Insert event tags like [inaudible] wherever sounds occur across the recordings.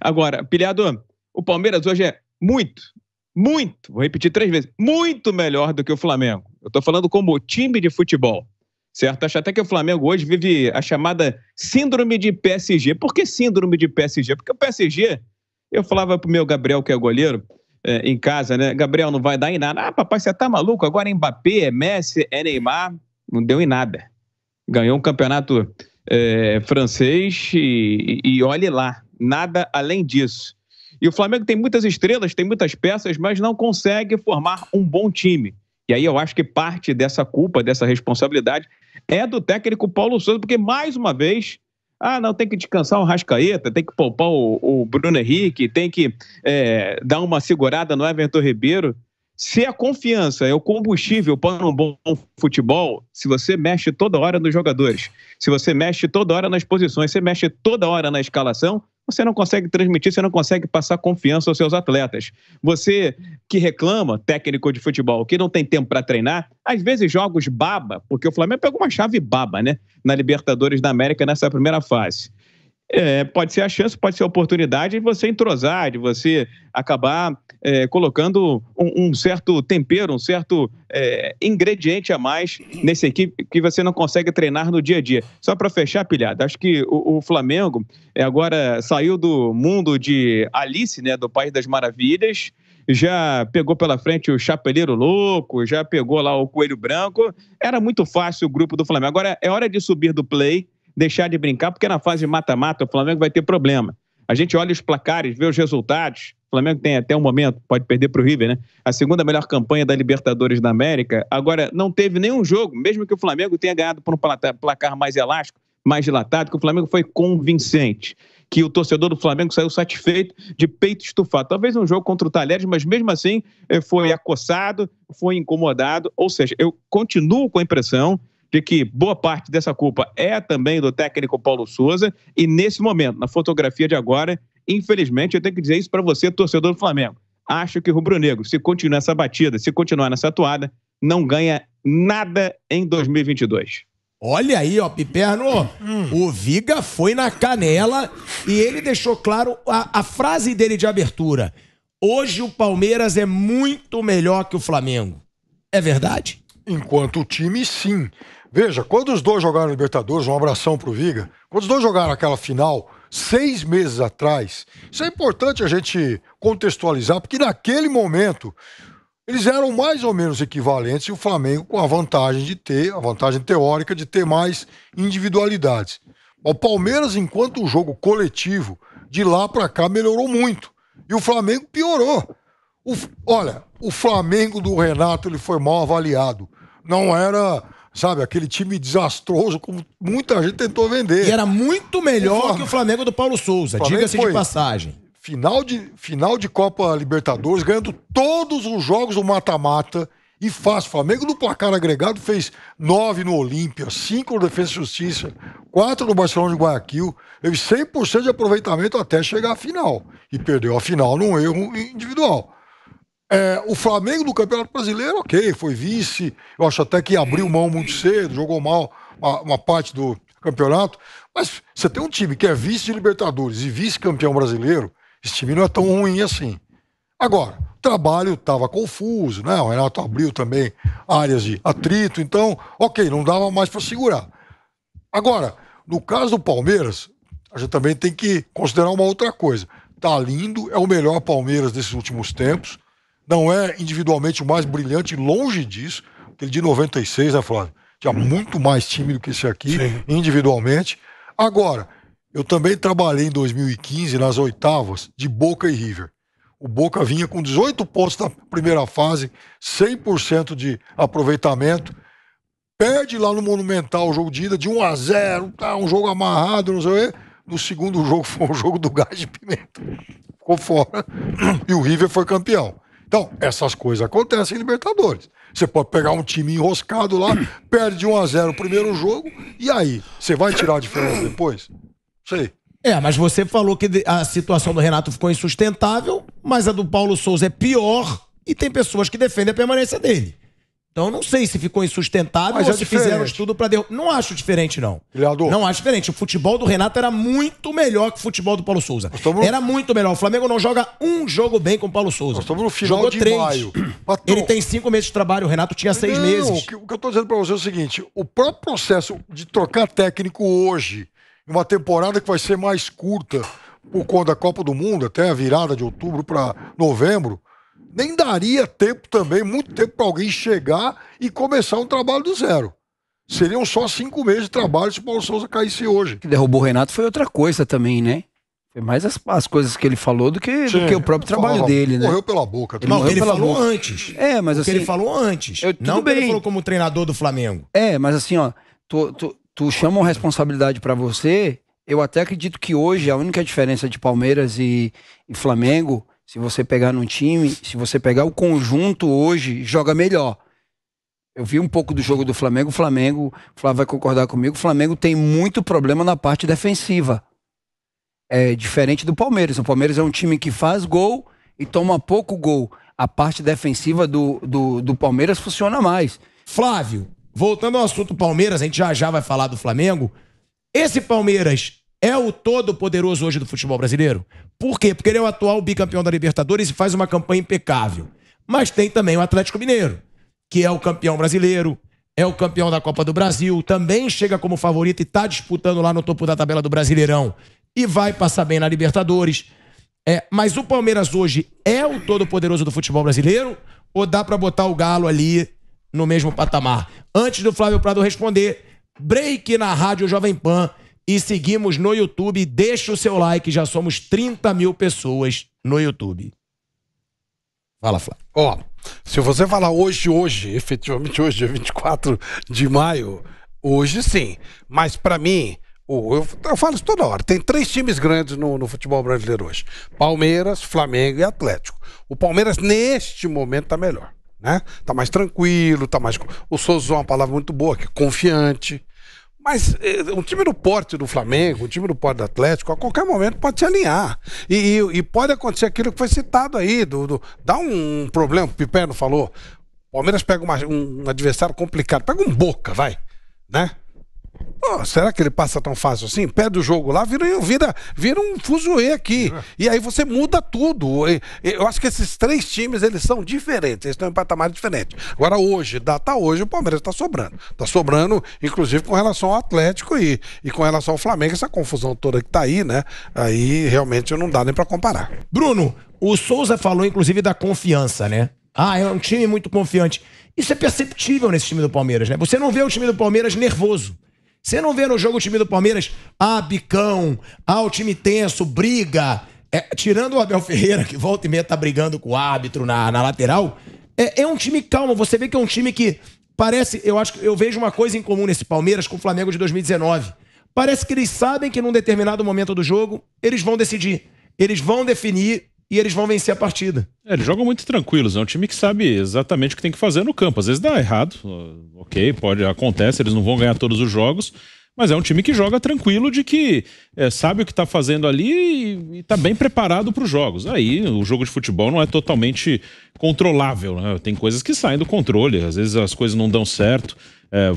Agora, pilhado, o Palmeiras hoje é muito, muito, vou repetir três vezes, muito melhor do que o Flamengo. Eu estou falando como time de futebol, certo? Acho até que o Flamengo hoje vive a chamada síndrome de PSG. Por que síndrome de PSG? Porque o PSG, eu falava pro meu Gabriel, que é goleiro, é, em casa, né? Gabriel não vai dar em nada. Ah, papai, você tá maluco? Agora é Mbappé, é Messi, é Neymar. Não deu em nada. Ganhou um campeonato é, francês e, e, e olhe lá nada além disso. E o Flamengo tem muitas estrelas, tem muitas peças, mas não consegue formar um bom time. E aí eu acho que parte dessa culpa, dessa responsabilidade, é do técnico Paulo Souza, porque mais uma vez, ah, não, tem que descansar o Rascaeta, tem que poupar o, o Bruno Henrique, tem que é, dar uma segurada no Everton Ribeiro. Se a confiança é o combustível para um bom futebol, se você mexe toda hora nos jogadores, se você mexe toda hora nas posições, se mexe toda hora na escalação, você não consegue transmitir, você não consegue passar confiança aos seus atletas. Você que reclama, técnico de futebol, que não tem tempo para treinar, às vezes jogos baba, porque o Flamengo pegou uma chave baba, né? Na Libertadores da América nessa primeira fase é, pode ser a chance, pode ser a oportunidade de você entrosar, de você acabar é, colocando um, um, certo tempero, um certo é, ingrediente a mais nessa equipe que você não consegue treinar no dia a dia. Só para fechar, pilhada, acho que o, o, Flamengo é, agora saiu do mundo de Alice, né, do País das Maravilhas, já pegou pela frente o Chapeleiro Louco, já pegou lá o Coelho Branco. Era muito fácil o grupo do Flamengo. Agora é hora de subir do play deixar de brincar, porque na fase mata-mata o Flamengo vai ter problema. A gente olha os placares, vê os resultados. O Flamengo tem até um momento, pode perder para o River, né? A segunda melhor campanha da Libertadores da América. Agora, não teve nenhum jogo, mesmo que o Flamengo tenha ganhado por um placar mais elástico, mais dilatado, que o Flamengo foi convincente. Que o torcedor do Flamengo saiu satisfeito, de peito estufado. Talvez um jogo contra o Talheres, mas mesmo assim eh, foi acossado, foi incomodado. Ou seja, eu continuo com a impressão de que boa parte dessa culpa é também do técnico Paulo Souza. E nesse momento, na fotografia de agora, infelizmente, eu tenho que dizer isso para você, torcedor do Flamengo. Acho que o Rubro Negro, se continuar essa batida, se continuar nessa atuada, não ganha nada em 2022. Olha aí, ó, Piperno. Hum. O Viga foi na canela e ele deixou claro a, a frase dele de abertura. Hoje o Palmeiras é muito melhor que o Flamengo. É verdade? Enquanto o time, sim. Veja, quando os dois jogaram Libertadores, um abração pro Viga, quando os dois jogaram aquela final, seis meses atrás, isso é importante a gente contextualizar, porque naquele momento eles eram mais ou menos equivalentes e o Flamengo com a vantagem de ter, a vantagem teórica de ter mais individualidades. O Palmeiras, enquanto o jogo coletivo, de lá para cá melhorou muito. E o Flamengo piorou. O, olha, o Flamengo do Renato ele foi mal avaliado. Não era Sabe, aquele time desastroso, como muita gente tentou vender. E era muito melhor o que o Flamengo do Paulo Souza, diga-se de passagem final de, final de Copa Libertadores, ganhando todos os jogos do mata-mata e faz. o Flamengo no placar agregado fez nove no Olímpia, cinco no Defesa e Justiça, quatro no Barcelona de Guayaquil. Teve 100% de aproveitamento até chegar à final. E perdeu a final num erro individual. É, o Flamengo do Campeonato Brasileiro, ok, foi vice. Eu acho até que abriu mão muito cedo, jogou mal uma, uma parte do campeonato. Mas você tem um time que é vice de Libertadores e vice-campeão brasileiro, esse time não é tão ruim assim. Agora, o trabalho estava confuso, né? O Renato abriu também áreas de atrito, então, ok, não dava mais para segurar. Agora, no caso do Palmeiras, a gente também tem que considerar uma outra coisa. Tá lindo, é o melhor Palmeiras desses últimos tempos não é individualmente o mais brilhante, longe disso. Aquele de 96, né, Flávio? Tinha uhum. muito mais time do que esse aqui, Sim. individualmente. Agora, eu também trabalhei em 2015 nas oitavas de Boca e River. O Boca vinha com 18 pontos na primeira fase, 100% de aproveitamento. Perde lá no Monumental o jogo de ida de 1 a 0, tá um jogo amarrado, não sei o quê. No segundo jogo [laughs] foi um jogo do gás de pimenta. Ficou fora. E o River foi campeão. Então, essas coisas acontecem em Libertadores. Você pode pegar um time enroscado lá, [clears throat] perde 1 a 0 o primeiro jogo, e aí? Você vai tirar a diferença depois? Sei. É, mas você falou que a situação do Renato ficou insustentável, mas a do Paulo Souza é pior e tem pessoas que defendem a permanência dele. Então eu não sei se ficou insustentável Mas ou é se diferente. fizeram estudo para derrubar. Não acho diferente, não. Criador. Não acho diferente. O futebol do Renato era muito melhor que o futebol do Paulo Souza. Era muito melhor. O Flamengo não joga um jogo bem com o Paulo Souza. Nós estamos no final Jogou de três. maio. [clears throat] Ele então- tem cinco meses de trabalho, o Renato tinha seis não, meses. O que, o que eu estou dizendo para você é o seguinte: o próprio processo de trocar técnico hoje, uma temporada que vai ser mais curta por conta da Copa do Mundo, até a virada de outubro para novembro, nem daria tempo também, muito tempo para alguém chegar e começar um trabalho do zero. Seriam só cinco meses de trabalho se o Paulo Souza caísse hoje. Que derrubou o Renato foi outra coisa também, né? Foi mais as, as coisas que ele falou do que, do que o próprio trabalho falava, dele, né? Morreu pela boca. Ele não, tá ele falou boca. antes. É, mas assim... ele falou antes. Eu, não bem. ele falou como treinador do Flamengo. É, mas assim, ó... Tu, tu, tu chama uma responsabilidade para você... Eu até acredito que hoje a única diferença de Palmeiras e, e Flamengo se você pegar num time, se você pegar o conjunto hoje, joga melhor. Eu vi um pouco do jogo do Flamengo. O Flamengo, o Flávio vai concordar comigo, o Flamengo tem muito problema na parte defensiva. É diferente do Palmeiras. O Palmeiras é um time que faz gol e toma pouco gol. A parte defensiva do, do, do Palmeiras funciona mais. Flávio, voltando ao assunto Palmeiras, a gente já já vai falar do Flamengo. Esse Palmeiras é o todo-poderoso hoje do futebol brasileiro? Por quê? Porque ele é o atual bicampeão da Libertadores e faz uma campanha impecável. Mas tem também o Atlético Mineiro, que é o campeão brasileiro, é o campeão da Copa do Brasil, também chega como favorito e está disputando lá no topo da tabela do Brasileirão e vai passar bem na Libertadores. É, mas o Palmeiras hoje é o todo-poderoso do futebol brasileiro ou dá para botar o Galo ali no mesmo patamar? Antes do Flávio Prado responder, break na rádio Jovem Pan e seguimos no YouTube. Deixa o seu like, já somos 30 mil pessoas no YouTube. Fala, Flávio. Ó, se você falar hoje, hoje, efetivamente hoje, dia 24 de maio, hoje sim. Mas para mim, eu, eu, falo isso toda hora. Tem três times grandes no, no, futebol brasileiro hoje: Palmeiras, Flamengo e Atlético. O Palmeiras, neste momento, está melhor. Né? Tá mais tranquilo, tá mais. O Souza usou é uma palavra muito boa aqui, é confiante. Mas eh, um time do porte do Flamengo, um time do porte do Atlético, a qualquer momento pode se alinhar. E, e, e pode acontecer aquilo que foi citado aí, do, do dá um problema, o Piperno falou. O Palmeiras pega uma, um adversário complicado, pega um Boca, vai, né? Oh, será que ele passa tão fácil assim? Pé do jogo lá, vira, vira, vira um fuzuê aqui. É. E aí você muda tudo. Eu acho que esses três times, eles são diferentes, eles estão em patamar diferente. Agora hoje, data hoje, o Palmeiras está sobrando. Está sobrando, inclusive, com relação ao Atlético e, e com relação ao Flamengo, essa confusão toda que está aí, né? Aí realmente não dá nem para comparar. Bruno, o Souza falou, inclusive, da confiança, né? Ah, é um time muito confiante. Isso é perceptível nesse time do Palmeiras, né? Você não vê o time do Palmeiras nervoso. Você não vê no jogo o time do Palmeiras, ah, bicão, ah, o time tenso, briga. É, tirando o Abel Ferreira, que volta e meia tá brigando com o árbitro na, na lateral, é, é um time calmo. Você vê que é um time que parece. Eu acho eu vejo uma coisa em comum nesse Palmeiras com o Flamengo de 2019. Parece que eles sabem que num determinado momento do jogo eles vão decidir. Eles vão definir e eles vão vencer a partida. É, eles jogam muito tranquilos, é um time que sabe exatamente o que tem que fazer no campo. Às vezes dá errado, ok, pode acontece, eles não vão ganhar todos os jogos, mas é um time que joga tranquilo de que é, sabe o que está fazendo ali e está bem preparado para os jogos. Aí o jogo de futebol não é totalmente controlável, né? Tem coisas que saem do controle, às vezes as coisas não dão certo. É,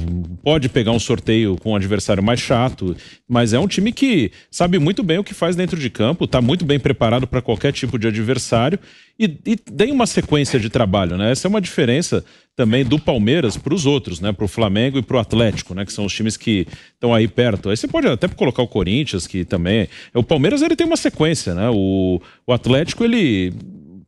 pode pegar um sorteio com um adversário mais chato, mas é um time que sabe muito bem o que faz dentro de campo, está muito bem preparado para qualquer tipo de adversário e, e, tem uma sequência de trabalho, né? Essa é uma diferença também do Palmeiras para os outros, né? Para o Flamengo e para o Atlético, né? Que são os times que estão aí perto. Aí você pode até colocar o Corinthians, que também. É, o Palmeiras ele tem uma sequência, né? O, o Atlético ele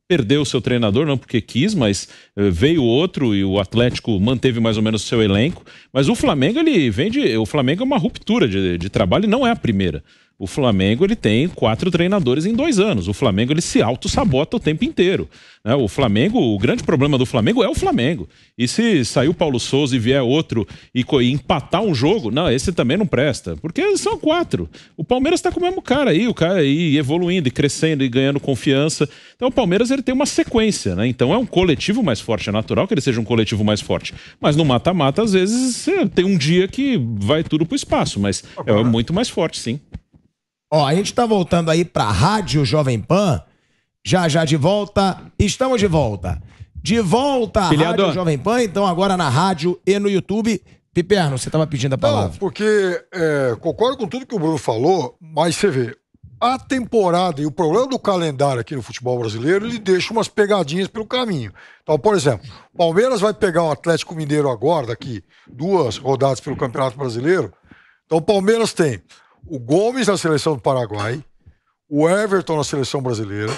perdeu o seu treinador, não porque quis, mas eh, veio outro e o Atlético manteve mais ou menos o seu elenco. Mas o Flamengo, ele vem de. O Flamengo é uma ruptura de, de trabalho e não é a primeira. O Flamengo ele tem quatro treinadores em dois anos. O Flamengo ele se auto-sabota o tempo inteiro. Né? O Flamengo, o grande problema do Flamengo é o Flamengo. E se sair o Paulo Souza e vier outro e, e empatar um jogo, não, esse também não presta. Porque são quatro. O Palmeiras está com o mesmo cara aí, o cara aí evoluindo e crescendo e ganhando confiança. Então o Palmeiras ele tem uma sequência, né? Então é um coletivo mais forte. É natural que ele seja um coletivo mais forte. Mas no mata-mata, às vezes, tem um dia que vai tudo pro espaço, mas é muito mais forte, sim. Ó, a gente está voltando aí para a Rádio Jovem Pan. Já, já de volta. Estamos de volta. De volta à Rádio Jovem Pan, então agora na rádio e no YouTube. Piperno, você estava pedindo a palavra. Não, porque é, concordo com tudo que o Bruno falou, mas você vê, a temporada e o problema do calendário aqui no futebol brasileiro, ele deixa umas pegadinhas pelo caminho. Então, por exemplo, o Palmeiras vai pegar o Atlético Mineiro agora, daqui duas rodadas pelo Campeonato Brasileiro. Então, o Palmeiras tem o Gomes na seleção do Paraguai, o Everton na seleção brasileira,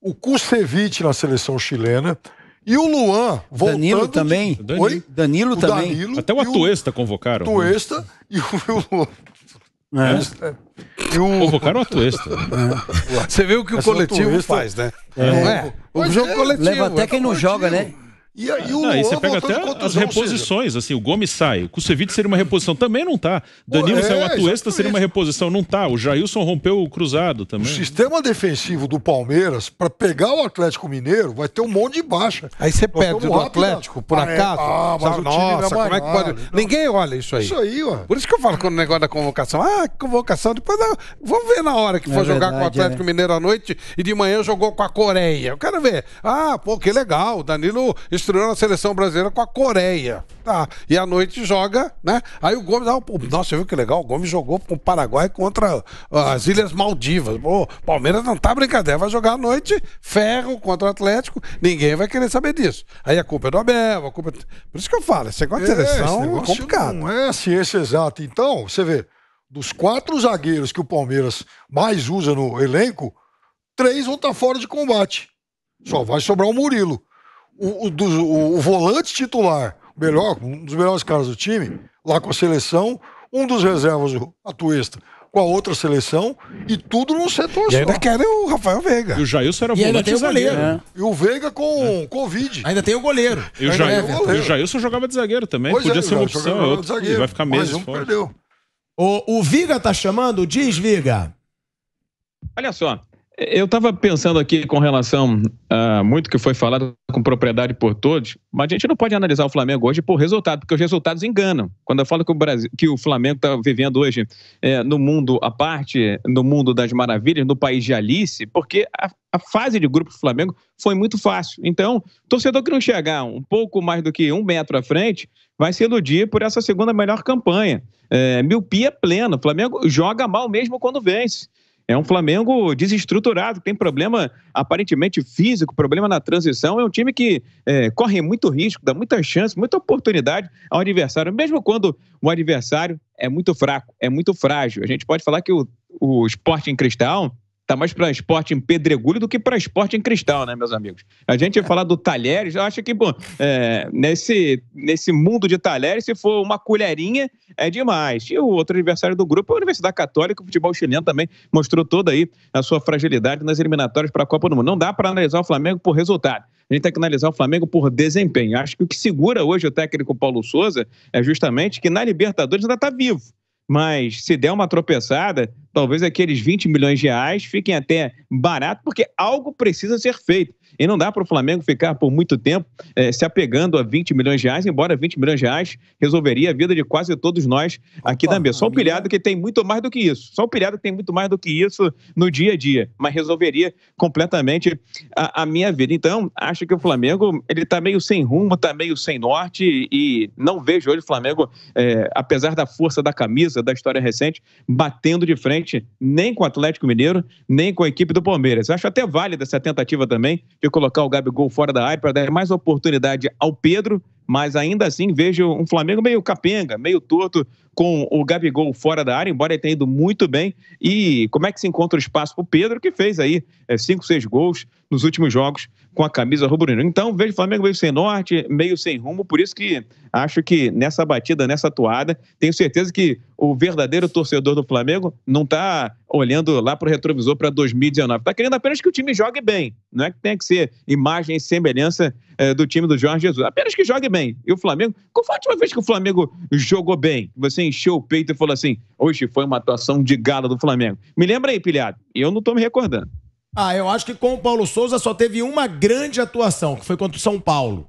o Kusevich na seleção chilena e o Luan voltando. Danilo também. De... Danilo. Oi? Danilo o também. Danilo Até o Atuesta o... convocaram. Atuesta e o Luan. É. é. E o... Convocaram a Tuesta. É. Você vê o que o coletivo faz, né? É. Não é? O jogo é. coletivo. Leva até é quem não joga, né? E aí o não, e você pega até as reposições, seja... assim, o Gomes sai, o Kusevich seria uma reposição, também não tá. Danilo é, saiu o Atuesta seria uma reposição, não tá. O Jailson rompeu o cruzado também. O sistema defensivo do Palmeiras, para pegar o Atlético Mineiro, vai ter um monte de baixa. Aí você perde do né? Atlético, por ah, é. acaso? É. Ah, mas Sabe, é nossa, como é que pode... Não. Ninguém olha isso aí. Isso aí, ó. Por isso que eu falo quando o negócio da convocação, ah, convocação, depois não, vamos ver na hora que é for jogar com o Atlético Mineiro à noite e de manhã jogou com a Coreia. Eu quero ver. Ah, pô, que legal, Danilo estreou na seleção brasileira com a Coreia. Tá. E à noite joga, né? Aí o Gomes, ah, pô, nossa, viu que legal? O Gomes jogou com o Paraguai contra as Ilhas Maldivas. O Palmeiras não tá brincadeira, vai jogar à noite, ferro contra o Atlético, ninguém vai querer saber disso. Aí a culpa é do Abel, a culpa é... Por isso que eu falo, esse negócio é, de seleção é complicado. Não é ciência exata. Então, você vê, dos quatro zagueiros que o Palmeiras mais usa no elenco, três vão estar tá fora de combate. Só vai sobrar o Murilo o, o, do, o, o volante titular, melhor, um dos melhores caras do time, lá com a seleção, um dos reservas, a Tuesta, com a outra seleção e tudo no setor e ainda só. querem o Rafael Veiga. E o Jailson era e volante ainda tem o goleiro. Né? E o Veiga com é. Covid. Ainda tem o goleiro. E o, Jair, é, o goleiro. E o Jailson jogava de zagueiro também. Pois Podia é, ser uma opção. outro, zagueiro, vai ficar meses um perdeu. O, o Viga tá chamando? Diz, Viga. Olha só, eu estava pensando aqui com relação a muito que foi falado com propriedade por todos, mas a gente não pode analisar o Flamengo hoje por resultado, porque os resultados enganam. Quando eu falo que o, Brasil, que o Flamengo está vivendo hoje é, no mundo à parte, no mundo das maravilhas, no país de Alice, porque a, a fase de grupo do Flamengo foi muito fácil. Então, torcedor que não chegar um pouco mais do que um metro à frente vai se iludir por essa segunda melhor campanha. É, miopia plena. O Flamengo joga mal mesmo quando vence. É um Flamengo desestruturado, tem problema aparentemente físico, problema na transição. É um time que é, corre muito risco, dá muita chance, muita oportunidade ao adversário, mesmo quando o adversário é muito fraco, é muito frágil. A gente pode falar que o, o Sporting Cristal Tá mais para esporte em pedregulho do que para esporte em cristal, né, meus amigos? A gente ia falar do talheres, eu acho que, bom, é, nesse, nesse mundo de talheres, se for uma colherinha, é demais. E o outro adversário do grupo é a Universidade Católica, o futebol chileno também mostrou toda aí a sua fragilidade nas eliminatórias para a Copa do Mundo. Não dá para analisar o Flamengo por resultado. A gente tem que analisar o Flamengo por desempenho. Acho que o que segura hoje o técnico Paulo Souza é justamente que na Libertadores ainda está vivo mas se der uma tropeçada, talvez aqueles 20 milhões de reais fiquem até barato, porque algo precisa ser feito. E não dá para o Flamengo ficar por muito tempo é, se apegando a 20 milhões de reais, embora 20 milhões de reais resolveria a vida de quase todos nós aqui Opa, da mesa. Só o Pilhado que tem muito mais do que isso. Só o Pilhado tem muito mais do que isso no dia a dia, mas resolveria completamente a, a minha vida. Então, acho que o Flamengo ele está meio sem rumo, está meio sem norte e não vejo hoje o Flamengo, é, apesar da força da camisa, da história recente, batendo de frente nem com o Atlético Mineiro, nem com a equipe do Palmeiras. Acho até válida essa tentativa também e colocar o Gabigol fora da área para dar mais oportunidade ao Pedro mas ainda assim vejo um Flamengo meio capenga, meio torto, com o Gabigol fora da área, embora ele tenha ido muito bem. E como é que se encontra o espaço para o Pedro, que fez aí é, cinco, seis gols nos últimos jogos com a camisa rubro-negra. Então vejo o Flamengo meio sem norte, meio sem rumo, por isso que acho que nessa batida, nessa toada, tenho certeza que o verdadeiro torcedor do Flamengo não está olhando lá para o retrovisor para 2019. Está querendo apenas que o time jogue bem, não é que tenha que ser imagem e semelhança é, do time do Jorge Jesus. Apenas que jogue bem. E o Flamengo, qual foi a última vez que o Flamengo jogou bem? Você encheu o peito e falou assim: hoje foi uma atuação de gala do Flamengo. Me lembra aí, pilhado. E eu não tô me recordando. Ah, eu acho que com o Paulo Souza só teve uma grande atuação, que foi contra o São Paulo.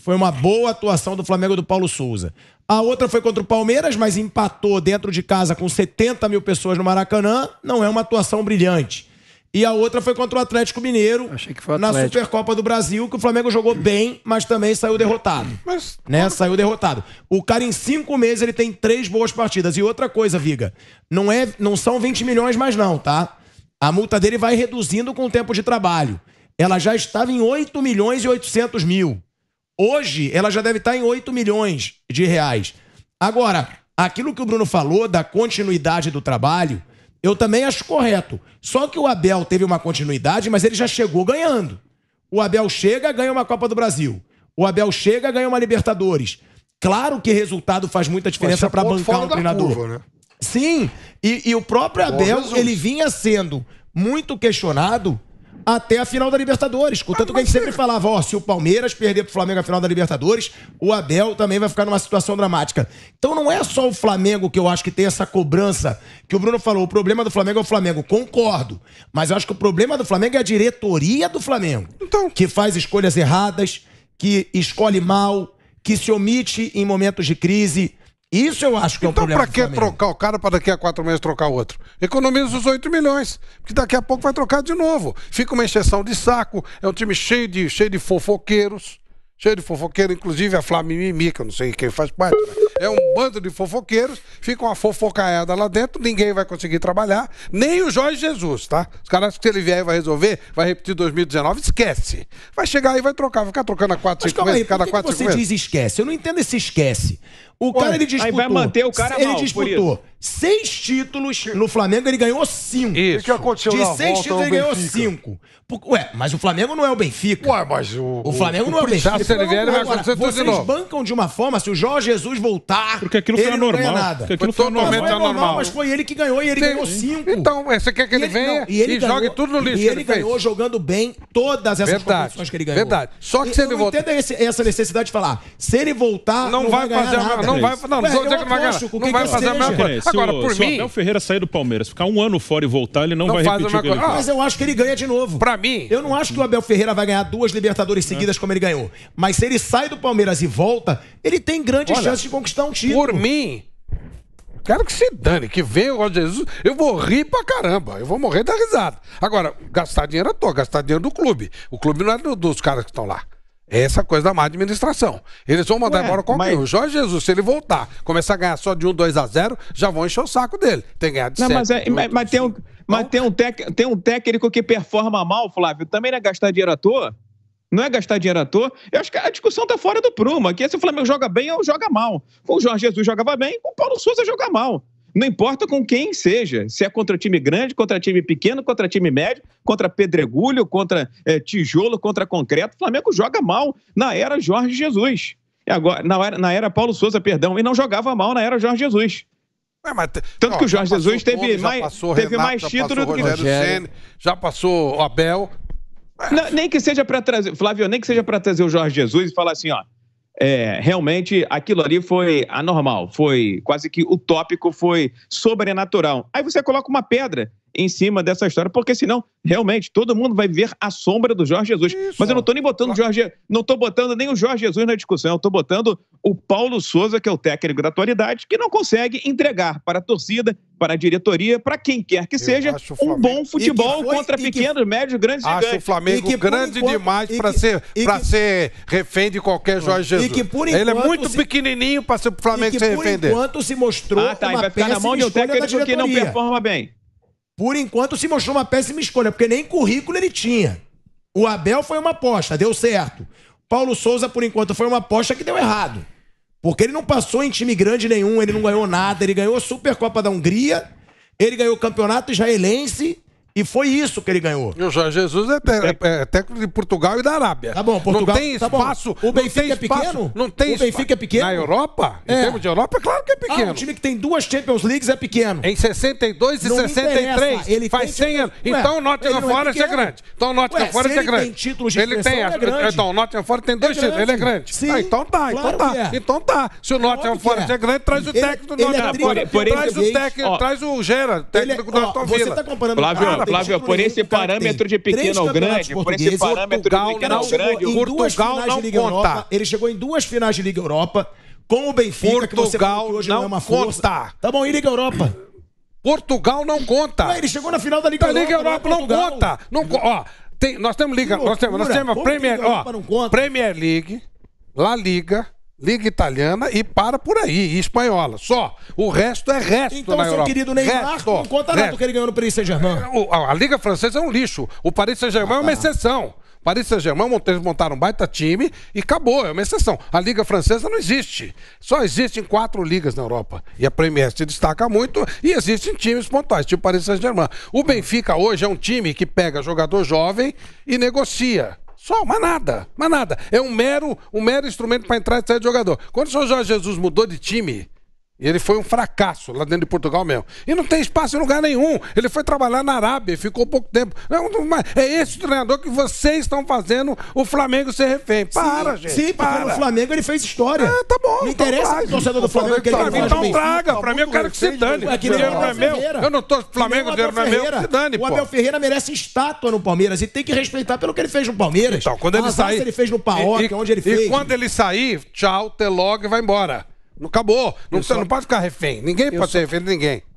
Foi uma boa atuação do Flamengo do Paulo Souza. A outra foi contra o Palmeiras, mas empatou dentro de casa com 70 mil pessoas no Maracanã. Não é uma atuação brilhante. E a outra foi contra o Atlético Mineiro Atlético. na Supercopa do Brasil, que o Flamengo jogou bem, mas também saiu derrotado. Mas, né? Como... Saiu derrotado. O cara, em cinco meses, ele tem três boas partidas. E outra coisa, Viga, não, é, não são 20 milhões mais, não, tá? A multa dele vai reduzindo com o tempo de trabalho. Ela já estava em 8 milhões e 800 mil. Hoje, ela já deve estar em 8 milhões de reais. Agora, aquilo que o Bruno falou da continuidade do trabalho, eu também acho correto. Só que o Abel teve uma continuidade, mas ele já chegou ganhando. O Abel chega, ganha uma Copa do Brasil. O Abel chega, ganha uma Libertadores. Claro que resultado faz muita diferença para bancar um treinador. Curva, né? Sim, e, e, o próprio Abel, ele vinha sendo muito questionado até a final da Libertadores. Contanto ah, que a gente sempre falava, ó, se o Palmeiras perder pro Flamengo a final da Libertadores, o Abel também vai ficar numa situação dramática. Então não é só o Flamengo que eu acho que tem essa cobrança que o Bruno falou, o problema do Flamengo é o Flamengo, concordo, mas eu acho que o problema do Flamengo é a diretoria do Flamengo. Então, que faz escolhas erradas, que escolhe mal, que se omite em momentos de crise, isso eu acho que então, é um então, problema. Então, para que trocar o cara para daqui a quatro meses trocar outro? Economiza os 8 milhões, porque daqui a pouco vai trocar de novo. Fica uma exceção de saco, é um time cheio de, cheio de fofoqueiros. Cheio de fofoqueiros, inclusive a Flamimimi, que eu não sei quem faz parte. É um bando de fofoqueiros, fica uma fofocaiada lá dentro, ninguém vai conseguir trabalhar, nem o Jorge Jesus, tá? Os caras acham que se ele vier e vai resolver, vai repetir 2019, esquece. Vai chegar aí, vai trocar, vai ficar trocando a quatro 5 meses, cada quatro 5 meses. Você diz esquece, eu não entendo esse esquece. O cara, ele disputou. Aí vai manter o cara Ele mal, disputou seis títulos. No Flamengo, ele ganhou cinco. Isso. O que aconteceu De seis títulos, ele ganhou Benfica. cinco. Por- Ué, mas o Flamengo não é o Benfica. Ué, mas o... O Flamengo não é o Benfica. se ele vier, ele vai Agora, acontecer tudo de vocês novo. bancam de uma forma, se o Jorge Jesus voltar, Porque aquilo foi não ganha anormal. Porque aquilo foi Foi é anormal. normal. mas foi ele que ganhou e ele ganhou cinco. Então, você quer que ele, venha não, e, ganhou- jogue tudo no lixo E ele, ganhou jogando bem todas essas Verdade, competições que ele ganhou. verdade. Só que E se ele eu essa necessidade de falar, se ele voltar, não, vai fazer a nada não vai, não, não, dizer que não vai ganhar. Não vai fazer a mesma coisa. Agora, por mim. Se o Abel Ferreira sair do Palmeiras, ficar um ano fora e voltar, ele não vai repetir o que Mas eu acho que ele ganha de novo. Pra mim. Eu não acho que o Abel Ferreira vai ganhar duas Libertadores né? seguidas como ele ganhou. Mas se ele sai do Palmeiras e volta, ele tem grandes chances de conquistar um título. Por mim, Quero que se dane, que venha o Jesus. Eu vou rir pra caramba. Eu vou morrer da risada. Agora, gastar dinheiro à toa, gastar dinheiro do clube. O clube não é do, dos caras que estão lá. É essa coisa da má administração. Eles vão mandar Ué, embora qualquer mas... o Jorge Jesus, se ele voltar, começar a ganhar só de 1, 2 a 0, já vão encher o saco dele. Tem que ganhar de não, 7, mas, é, mas, mas tem um, mas tem um, tec, tem um técnico que performa mal, Flávio. Também não é gastar dinheiro à toa. Não é gastar dinheiro à toa. Eu acho que a discussão está fora do prumo. Aqui, se o Flamengo joga bem ou joga mal. O Jorge Jesus jogava bem, o Paulo Souza joga mal. Não importa com quem seja, se é contra time grande, contra time pequeno, contra time médio, contra pedregulho, contra é, tijolo, contra concreto, o Flamengo joga mal na era Jorge Jesus. E é agora, na era, na era Paulo Souza, perdão, e não jogava mal na era Jorge Jesus. É, mas, Tanto ó, que o Jorge Jesus teve mais, passou, teve mais título do que o Já passou o Abel. Não, nem que seja para trazer, Flávio, nem que seja para trazer o Jorge Jesus e falar assim, ó, é, realmente aquilo ali foi anormal, foi quase que utópico, foi sobrenatural. Aí você coloca uma pedra em cima dessa história, porque senão, realmente, todo mundo vai ver a sombra do Jorge Jesus. Isso. Mas eu não estou nem botando Jorge, não estou botando nem o Jorge Jesus na discussão, estou botando o Paulo Souza, que é o técnico da atualidade, que não consegue entregar para a torcida, para a diretoria, para quem quer que eu seja, um bom futebol foi, contra pequenos, que, médios, grandes acho gigantes. o Flamengo grande enquanto, demais para ser, para que, ser refém de qualquer Jorge Jesus. E que por enquanto, Ele é muito se, pequenininho para o Flamengo se defender. por se enquanto se mostrou ah, tá, uma vai ficar tá na mão de um técnico que não performa bem. Por enquanto se mostrou uma péssima escolha, porque nem currículo ele tinha. O Abel foi uma aposta, deu certo. Paulo Souza, por enquanto, foi uma aposta que deu errado. Porque ele não passou em time grande nenhum, ele não ganhou nada, ele ganhou a Supercopa da Hungria, ele ganhou o campeonato israelense, e foi isso que ele ganhou. E o Jorge Jesus é, te, é. é, é técnico de Portugal e da Arábia. Tá bom, Portugal. Tá não tem espaço. Tá o Benfica é pequeno? Não tem espaço. O Benfica é pequeno? Na Europa? Em é. termos de Europa, claro que é ah, pequeno. Ah, um time que tem duas Champions Leagues é pequeno. Em 62 e não 63. Ele faz 100 anos. Então o Nottingham é Forest é, grande. Então o Nottingham Forest é grande. Ele tem títulos de ele tem, é grande. Então o Nottingham Forest tem dois títulos. Ele é grande. Sim. Ah, então tá, então claro então tá. Então tá. Se o Nottingham Forest é grande, traz o técnico do Nottingham Forest. Traz o técnico, traz o Gera, técnico do Aston Vila. Você tá comparando Flávio, por esse parâmetro de pequeno ao grande, por esse parâmetro de pequeno ao grande, o Portugal não conta. Ele chegou em duas finais de Liga Europa com o Benfica, Portugal que você falou que hoje não, é uma força. Conta. Tá bom, e Liga Europa? Portugal não conta. Ué, ele chegou na final da Liga Europa. A Liga Europa não, é não conta. Não, ó, tem, nós temos Liga, nós temos, nós temos a Premier, ó, Premier League, La Liga, Liga Italiana e para por aí, e espanhola. Só. O resto é resto. Então, na seu Europa. querido Neymar, resto, não conta resto. nada do que ele ganhou no Paris Saint-Germain. É, a, a, Liga Francesa é um lixo. O Paris Saint-Germain ah, é uma ah, tá. exceção. Paris Saint-Germain, eles montaram um baita time e acabou, é uma exceção. A Liga Francesa não existe. Só existem quatro ligas na Europa. E a Premier se destaca muito e existem times pontuais, tipo Paris Saint-Germain. O Benfica hoje é um time que pega jogador jovem e negocia. Só, mas nada, mas nada. É um mero, um mero instrumento para entrar e sair de jogador. Quando o senhor Jorge Jesus mudou de time, ele foi um fracasso lá dentro de Portugal mesmo. E não tem espaço em lugar nenhum. Ele foi trabalhar na Arábia, ficou pouco tempo. Não, não, é esse treinador que vocês estão fazendo o Flamengo ser refém. Para, sim, gente. Sim, para. no Flamengo ele fez história. É, tá bom. Não então interessa traga. o torcedor do Flamengo, Flamengo que ele Então traga. pra mim eu quero que se dane. O dinheiro não é meu. Eu não tô Flamengo, dinheiro não é meu. Se dane, O Abel Ferreira merece estátua no Palmeiras e tem que respeitar pelo que ele fez no Palmeiras. Então, quando ele sair. ele fez no Paok, onde ele fez. E quando ele sair, tchau, até logo e vai embora. Não acabou. Não, só... não pode ficar refém. Ninguém eu pode só... ser refém de ninguém.